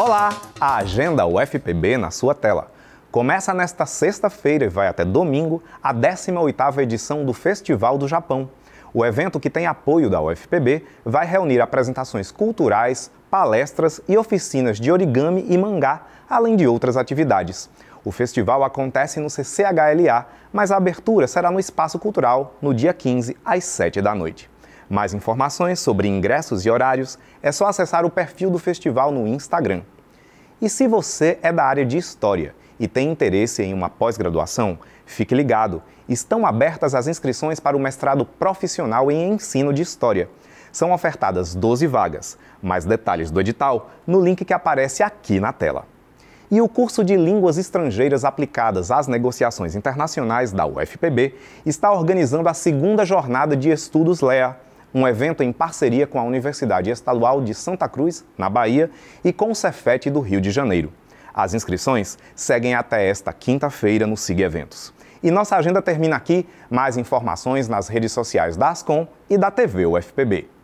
Olá! A agenda UFPB na sua tela. Começa nesta sexta-feira e vai até domingo a 18ª edição do Festival do Japão. O evento, que tem apoio da UFPB, vai reunir apresentações culturais, palestras e oficinas de origami e mangá, além de outras atividades. O festival acontece no CCHLA, mas a abertura será no Espaço Cultural, no dia 15, às 7 da noite. Mais informações sobre ingressos e horários é só acessar o perfil do festival no Instagram. E se você é da área de História e tem interesse em uma pós-graduação, fique ligado! Estão abertas as inscrições para o mestrado profissional em ensino de História. São ofertadas 12 vagas. Mais detalhes do edital no link que aparece aqui na tela. E o curso de Línguas Estrangeiras Aplicadas às Negociações Internacionais da UFPB está organizando a segunda jornada de estudos LEA um evento em parceria com a Universidade Estadual de Santa Cruz, na Bahia, e com o Cefet do Rio de Janeiro. As inscrições seguem até esta quinta-feira no SIG Eventos. E nossa agenda termina aqui. Mais informações nas redes sociais da Ascom e da TV UFPB.